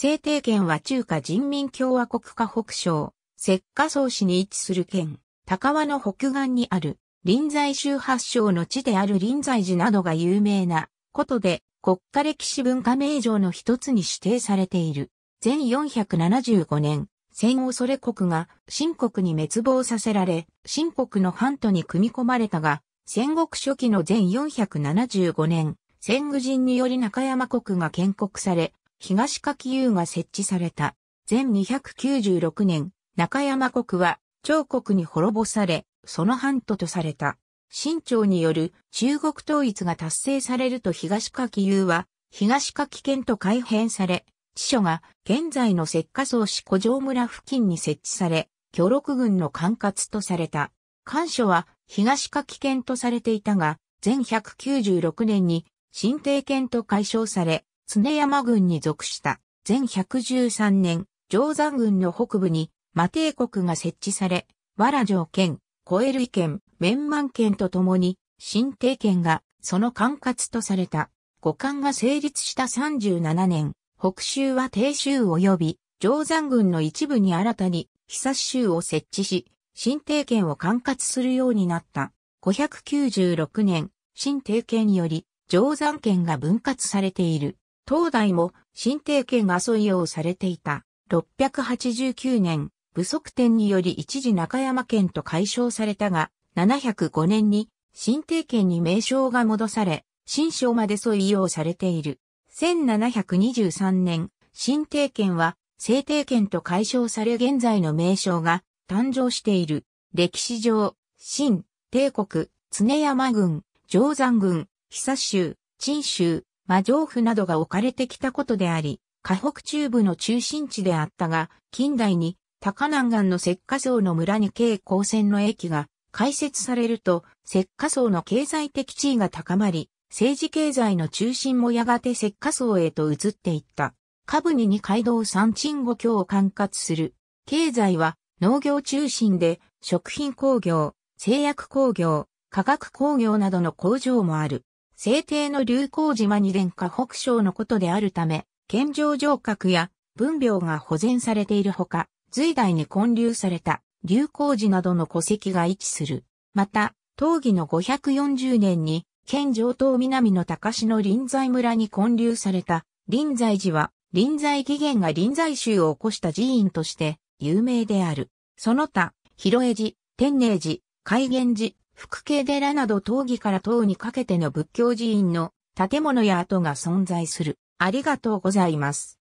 制定権は中華人民共和国河北省、石化荘市に位置する県、高輪の北岸にある、臨済宗発祥の地である臨済寺などが有名なことで、国家歴史文化名城の一つに指定されている。全475年、戦後恐れ国が新国に滅亡させられ、新国の半島に組み込まれたが、戦国初期の全475年、戦愚人により中山国が建国され、東柿優が設置された。全296年、中山国は、長国に滅ぼされ、その半島とされた。清朝による中国統一が達成されると東柿優は、東柿県と改変され、地所が現在の石化層市古城村付近に設置され、巨力軍の管轄とされた。官所は東柿県とされていたが、全196年に新帝県と解消され、常山郡に属した。前113年、定山郡の北部に、馬帝国が設置され、わら城県、小江ル県、面満県と共に、新帝県が、その管轄とされた。五冠が成立した37年、北州は定州及び、定山郡の一部に新たに、久州を設置し、新帝県を管轄するようになった。596年、新帝県により、定山県が分割されている。東大も新帝権が添いうされていた。689年、武則天により一時中山県と解消されたが、705年に新帝権に名称が戻され、新章まで沿い用されている。1723年、新帝権は、制定権と解消され現在の名称が誕生している。歴史上、新、帝国、常山軍、定山軍、久州、陳州、魔城府などが置かれてきたことであり、河北中部の中心地であったが、近代に高南岸の石化層の村に軽光線の駅が開設されると、石化層の経済的地位が高まり、政治経済の中心もやがて石化層へと移っていった。下部に二街道三鎮五郷を管轄する。経済は農業中心で食品工業、製薬工業、化学工業などの工場もある。西帝の流行島に連下北省のことであるため、献上城郭や文廟が保全されているほか、隋代に建立された流行寺などの戸籍が位置する。また、当義の540年に、県上東南の高市の臨済村に建立された臨済寺は、臨済起源が臨済宗を起こした寺院として有名である。その他、広江寺、天寧寺、海源寺、福慶寺など東義から東にかけての仏教寺院の建物や跡が存在する。ありがとうございます。